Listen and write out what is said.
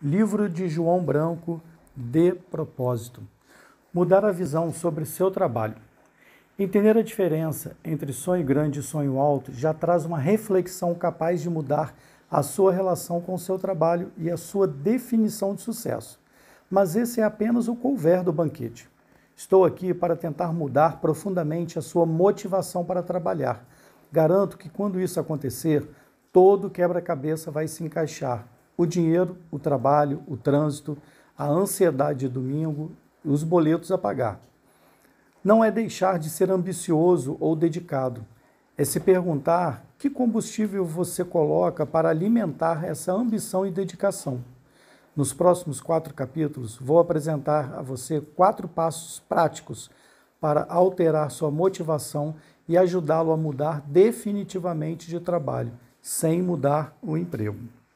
Livro de João Branco de Propósito. Mudar a visão sobre seu trabalho. Entender a diferença entre sonho grande e sonho alto já traz uma reflexão capaz de mudar a sua relação com seu trabalho e a sua definição de sucesso. Mas esse é apenas o couvert do banquete. Estou aqui para tentar mudar profundamente a sua motivação para trabalhar. Garanto que quando isso acontecer, todo quebra-cabeça vai se encaixar o dinheiro, o trabalho, o trânsito, a ansiedade de domingo, os boletos a pagar. Não é deixar de ser ambicioso ou dedicado, é se perguntar que combustível você coloca para alimentar essa ambição e dedicação. Nos próximos quatro capítulos, vou apresentar a você quatro passos práticos para alterar sua motivação e ajudá-lo a mudar definitivamente de trabalho, sem mudar o emprego.